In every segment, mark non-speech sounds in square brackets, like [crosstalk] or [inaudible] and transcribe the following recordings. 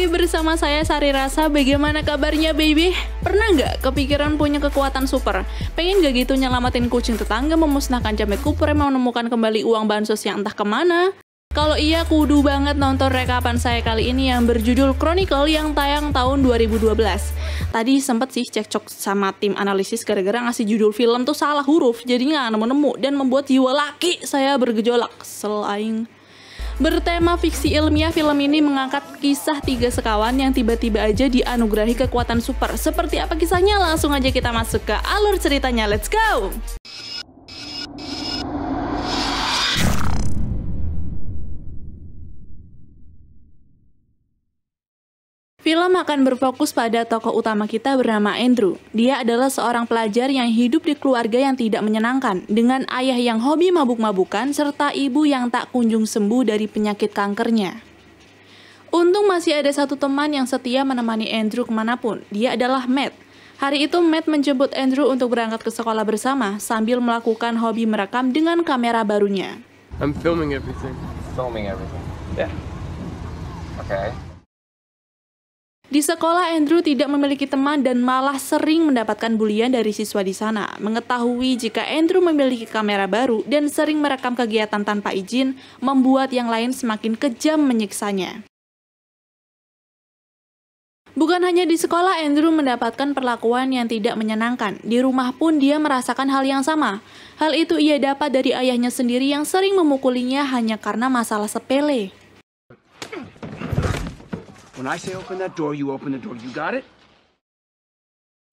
lagi bersama saya Sari Rasa. Bagaimana kabarnya baby? Pernah nggak kepikiran punya kekuatan super? Pengen nggak gitu nyelamatin kucing tetangga, memusnahkan jamet kupre, menemukan kembali uang bansos yang entah kemana? Kalau iya, kudu banget nonton rekapan saya kali ini yang berjudul Chronicle yang tayang tahun 2012. Tadi sempet sih cekcok sama tim analisis gara-gara ngasih judul film tuh salah huruf, jadi nggak nemu-nemu dan membuat jiwa laki saya bergejolak. Selain Bertema fiksi ilmiah, film ini mengangkat kisah tiga sekawan yang tiba-tiba aja dianugerahi kekuatan super. Seperti apa kisahnya? Langsung aja kita masuk ke alur ceritanya. Let's go! akan berfokus pada tokoh utama kita bernama Andrew. Dia adalah seorang pelajar yang hidup di keluarga yang tidak menyenangkan, dengan ayah yang hobi mabuk-mabukan serta ibu yang tak kunjung sembuh dari penyakit kankernya. Untung masih ada satu teman yang setia menemani Andrew kemanapun. Dia adalah Matt. Hari itu Matt menjemput Andrew untuk berangkat ke sekolah bersama sambil melakukan hobi merekam dengan kamera barunya. I'm filming everything. Filming everything. Yeah. Okay. Di sekolah, Andrew tidak memiliki teman dan malah sering mendapatkan bulian dari siswa di sana. Mengetahui jika Andrew memiliki kamera baru dan sering merekam kegiatan tanpa izin, membuat yang lain semakin kejam menyiksanya. Bukan hanya di sekolah, Andrew mendapatkan perlakuan yang tidak menyenangkan. Di rumah pun dia merasakan hal yang sama. Hal itu ia dapat dari ayahnya sendiri yang sering memukulinya hanya karena masalah sepele. When I say open that door, you open the door. You got it?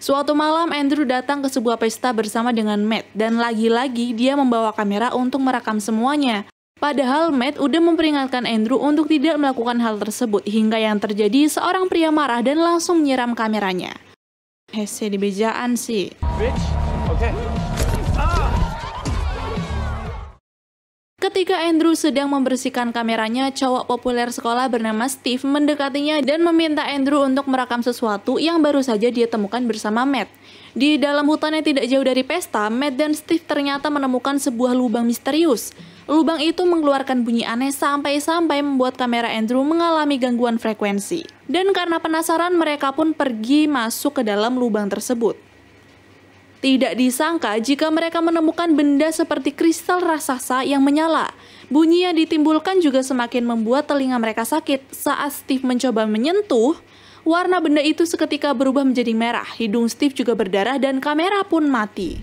Suatu malam, Andrew datang ke sebuah pesta bersama dengan Matt, dan lagi-lagi dia membawa kamera untuk merekam semuanya. Padahal Matt udah memperingatkan Andrew untuk tidak melakukan hal tersebut, hingga yang terjadi seorang pria marah dan langsung menyiram kameranya. Hese eh, di bejaan sih. Bitch, okay. Ketika Andrew sedang membersihkan kameranya, cowok populer sekolah bernama Steve mendekatinya dan meminta Andrew untuk merekam sesuatu yang baru saja dia temukan bersama Matt. Di dalam hutan yang tidak jauh dari pesta, Matt dan Steve ternyata menemukan sebuah lubang misterius. Lubang itu mengeluarkan bunyi aneh sampai-sampai membuat kamera Andrew mengalami gangguan frekuensi. Dan karena penasaran, mereka pun pergi masuk ke dalam lubang tersebut. Tidak disangka jika mereka menemukan benda seperti kristal raksasa yang menyala. Bunyi yang ditimbulkan juga semakin membuat telinga mereka sakit. Saat Steve mencoba menyentuh, warna benda itu seketika berubah menjadi merah. Hidung Steve juga berdarah dan kamera pun mati.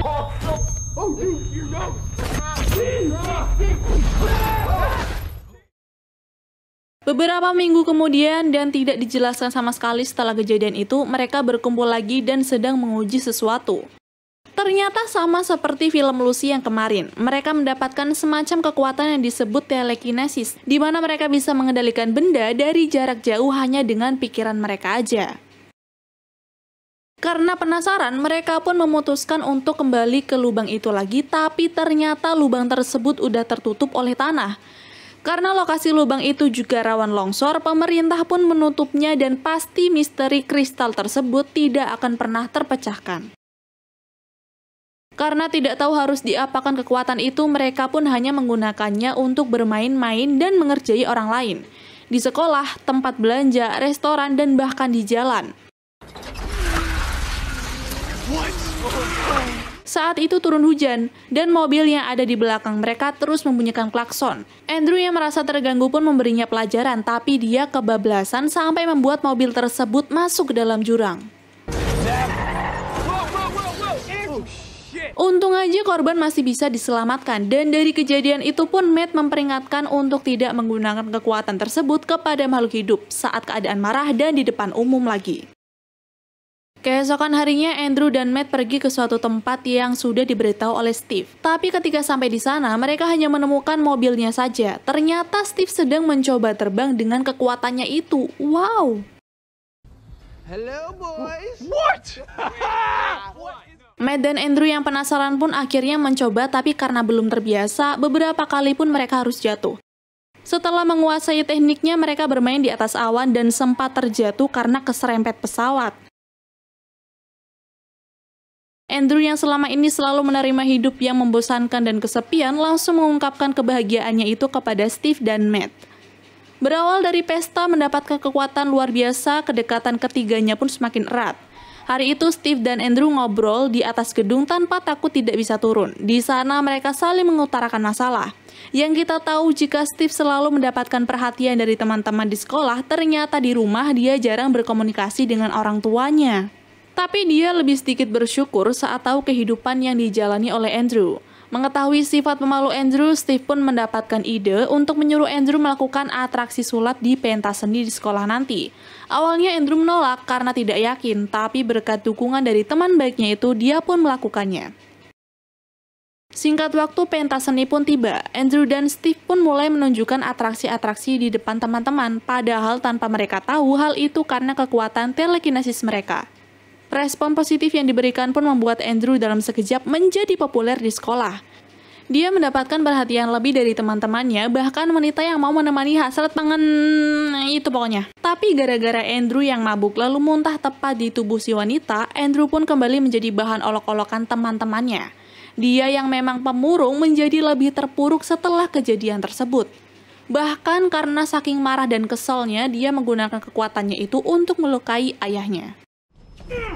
Oh, oh, oh, oh, oh, oh. Beberapa minggu kemudian dan tidak dijelaskan sama sekali setelah kejadian itu, mereka berkumpul lagi dan sedang menguji sesuatu. Ternyata sama seperti film Lucy yang kemarin, mereka mendapatkan semacam kekuatan yang disebut telekinesis, di mana mereka bisa mengendalikan benda dari jarak jauh hanya dengan pikiran mereka aja. Karena penasaran, mereka pun memutuskan untuk kembali ke lubang itu lagi, tapi ternyata lubang tersebut udah tertutup oleh tanah. Karena lokasi lubang itu juga rawan longsor, pemerintah pun menutupnya dan pasti misteri kristal tersebut tidak akan pernah terpecahkan. Karena tidak tahu harus diapakan kekuatan itu, mereka pun hanya menggunakannya untuk bermain-main dan mengerjai orang lain. Di sekolah, tempat belanja, restoran, dan bahkan di jalan. What? Saat itu turun hujan, dan mobil yang ada di belakang mereka terus membunyikan klakson. Andrew yang merasa terganggu pun memberinya pelajaran, tapi dia kebablasan sampai membuat mobil tersebut masuk ke dalam jurang. Untung aja korban masih bisa diselamatkan dan dari kejadian itu pun Matt memperingatkan untuk tidak menggunakan kekuatan tersebut kepada makhluk hidup saat keadaan marah dan di depan umum lagi. Keesokan harinya, Andrew dan Matt pergi ke suatu tempat yang sudah diberitahu oleh Steve. Tapi ketika sampai di sana, mereka hanya menemukan mobilnya saja. Ternyata Steve sedang mencoba terbang dengan kekuatannya itu. Wow! Hello boys! What? [laughs] Matt dan Andrew yang penasaran pun akhirnya mencoba tapi karena belum terbiasa, beberapa kali pun mereka harus jatuh. Setelah menguasai tekniknya, mereka bermain di atas awan dan sempat terjatuh karena keserempet pesawat. Andrew yang selama ini selalu menerima hidup yang membosankan dan kesepian langsung mengungkapkan kebahagiaannya itu kepada Steve dan Matt. Berawal dari pesta mendapatkan kekuatan luar biasa, kedekatan ketiganya pun semakin erat. Hari itu Steve dan Andrew ngobrol di atas gedung tanpa takut tidak bisa turun. Di sana mereka saling mengutarakan masalah. Yang kita tahu jika Steve selalu mendapatkan perhatian dari teman-teman di sekolah, ternyata di rumah dia jarang berkomunikasi dengan orang tuanya. Tapi dia lebih sedikit bersyukur saat tahu kehidupan yang dijalani oleh Andrew. Mengetahui sifat pemalu Andrew, Steve pun mendapatkan ide untuk menyuruh Andrew melakukan atraksi sulap di pentas seni di sekolah nanti. Awalnya Andrew menolak karena tidak yakin, tapi berkat dukungan dari teman baiknya itu, dia pun melakukannya. Singkat waktu pentas seni pun tiba, Andrew dan Steve pun mulai menunjukkan atraksi-atraksi di depan teman-teman, padahal tanpa mereka tahu hal itu karena kekuatan telekinesis mereka. Respon positif yang diberikan pun membuat Andrew dalam sekejap menjadi populer di sekolah. Dia mendapatkan perhatian lebih dari teman-temannya, bahkan wanita yang mau menemani hasrat pangan nah, itu pokoknya. Tapi gara-gara Andrew yang mabuk lalu muntah tepat di tubuh si wanita, Andrew pun kembali menjadi bahan olok-olokan teman-temannya. Dia yang memang pemurung menjadi lebih terpuruk setelah kejadian tersebut. Bahkan karena saking marah dan keselnya, dia menggunakan kekuatannya itu untuk melukai ayahnya. Hmm.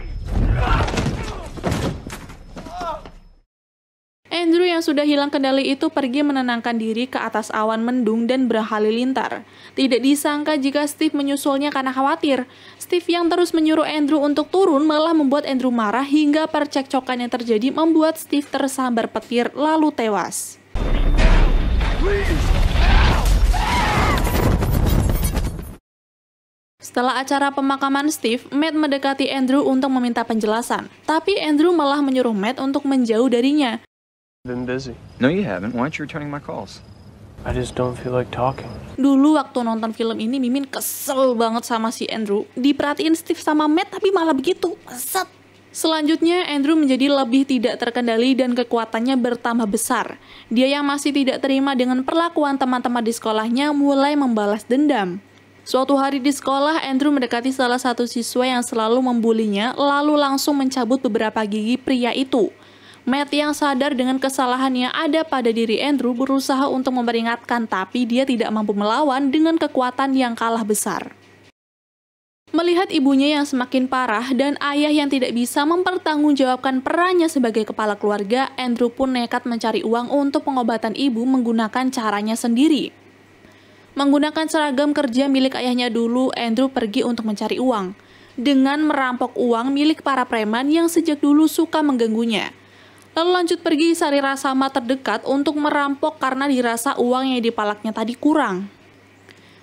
Andrew yang sudah hilang kendali itu pergi menenangkan diri ke atas awan mendung dan berhalilintar. Tidak disangka jika Steve menyusulnya karena khawatir. Steve yang terus menyuruh Andrew untuk turun malah membuat Andrew marah hingga percekcokan yang terjadi membuat Steve tersambar petir lalu tewas. Setelah acara pemakaman Steve, Matt mendekati Andrew untuk meminta penjelasan. Tapi Andrew malah menyuruh Matt untuk menjauh darinya. Been busy. No, you haven't. Why aren't you returning my calls? I just don't feel like talking. Dulu waktu nonton film ini Mimin kesel banget sama si Andrew. Diperhatiin Steve sama Matt tapi malah begitu. Set. Selanjutnya Andrew menjadi lebih tidak terkendali dan kekuatannya bertambah besar. Dia yang masih tidak terima dengan perlakuan teman-teman di sekolahnya mulai membalas dendam. Suatu hari di sekolah, Andrew mendekati salah satu siswa yang selalu membulinya, lalu langsung mencabut beberapa gigi pria itu. Matt yang sadar dengan kesalahannya ada pada diri Andrew berusaha untuk memperingatkan tapi dia tidak mampu melawan dengan kekuatan yang kalah besar. Melihat ibunya yang semakin parah dan ayah yang tidak bisa mempertanggungjawabkan perannya sebagai kepala keluarga, Andrew pun nekat mencari uang untuk pengobatan ibu menggunakan caranya sendiri. Menggunakan seragam kerja milik ayahnya dulu, Andrew pergi untuk mencari uang. Dengan merampok uang milik para preman yang sejak dulu suka mengganggunya. Lalu lanjut pergi sari rasama terdekat untuk merampok karena dirasa uang yang dipalaknya tadi kurang.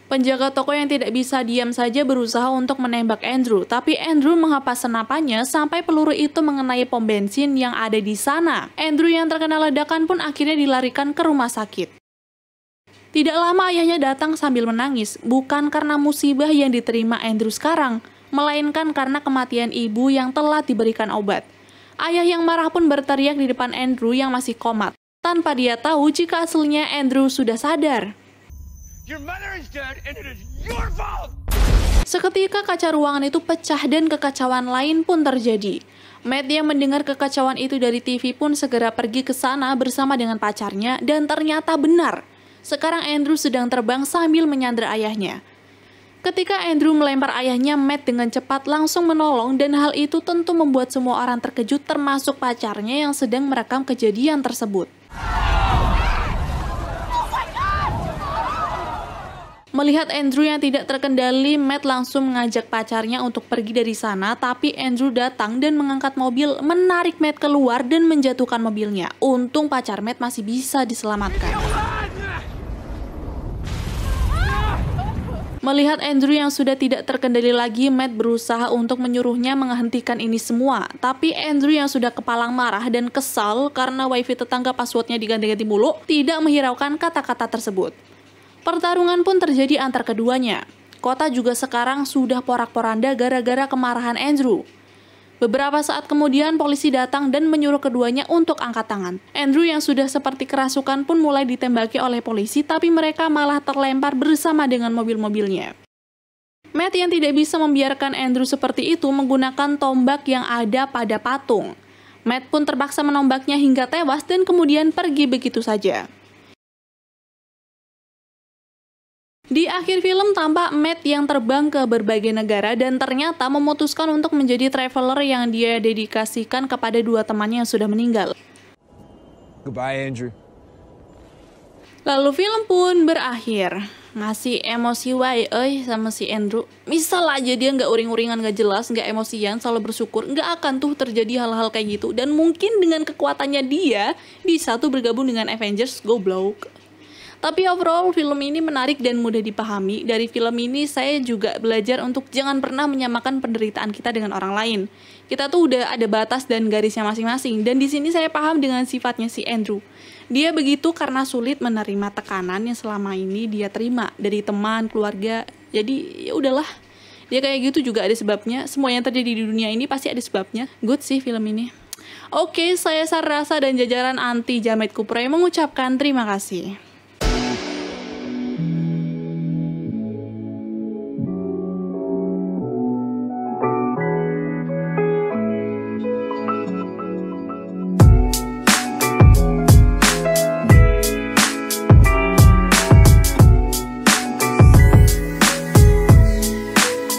Penjaga toko yang tidak bisa diam saja berusaha untuk menembak Andrew, tapi Andrew menghapus senapannya sampai peluru itu mengenai pom bensin yang ada di sana. Andrew yang terkena ledakan pun akhirnya dilarikan ke rumah sakit. Tidak lama ayahnya datang sambil menangis, bukan karena musibah yang diterima Andrew sekarang, melainkan karena kematian ibu yang telah diberikan obat. Ayah yang marah pun berteriak di depan Andrew yang masih komat, tanpa dia tahu jika aslinya Andrew sudah sadar. Seketika kaca ruangan itu pecah dan kekacauan lain pun terjadi. Matt yang mendengar kekacauan itu dari TV pun segera pergi ke sana bersama dengan pacarnya dan ternyata benar. Sekarang Andrew sedang terbang sambil menyandar ayahnya. Ketika Andrew melempar ayahnya, Matt dengan cepat langsung menolong dan hal itu tentu membuat semua orang terkejut termasuk pacarnya yang sedang merekam kejadian tersebut. Melihat Andrew yang tidak terkendali, Matt langsung mengajak pacarnya untuk pergi dari sana, tapi Andrew datang dan mengangkat mobil, menarik Matt keluar dan menjatuhkan mobilnya. Untung pacar Matt masih bisa diselamatkan. Melihat Andrew yang sudah tidak terkendali lagi, Matt berusaha untuk menyuruhnya menghentikan ini semua. Tapi Andrew yang sudah kepalang marah dan kesal karena wifi tetangga passwordnya diganti-ganti mulu, tidak menghiraukan kata-kata tersebut. Pertarungan pun terjadi antar keduanya. Kota juga sekarang sudah porak-poranda gara-gara kemarahan Andrew. Beberapa saat kemudian polisi datang dan menyuruh keduanya untuk angkat tangan. Andrew yang sudah seperti kerasukan pun mulai ditembaki oleh polisi tapi mereka malah terlempar bersama dengan mobil-mobilnya. Matt yang tidak bisa membiarkan Andrew seperti itu menggunakan tombak yang ada pada patung. Matt pun terpaksa menombaknya hingga tewas dan kemudian pergi begitu saja. Di akhir film tampak Matt yang terbang ke berbagai negara dan ternyata memutuskan untuk menjadi traveler yang dia dedikasikan kepada dua temannya yang sudah meninggal. Goodbye Andrew. Lalu film pun berakhir. Masih emosi wae eh sama si Andrew. Misal aja dia nggak uring-uringan nggak jelas, nggak emosian, selalu bersyukur, nggak akan tuh terjadi hal-hal kayak gitu. Dan mungkin dengan kekuatannya dia, bisa tuh bergabung dengan Avengers, goblok. Tapi overall film ini menarik dan mudah dipahami. Dari film ini saya juga belajar untuk jangan pernah menyamakan penderitaan kita dengan orang lain. Kita tuh udah ada batas dan garisnya masing-masing dan di sini saya paham dengan sifatnya si Andrew. Dia begitu karena sulit menerima tekanan yang selama ini dia terima dari teman, keluarga. Jadi ya udahlah. Dia ya kayak gitu juga ada sebabnya. Semua yang terjadi di dunia ini pasti ada sebabnya. Good sih film ini. Oke, saya Sarasa dan jajaran anti Jamet Kupre mengucapkan terima kasih.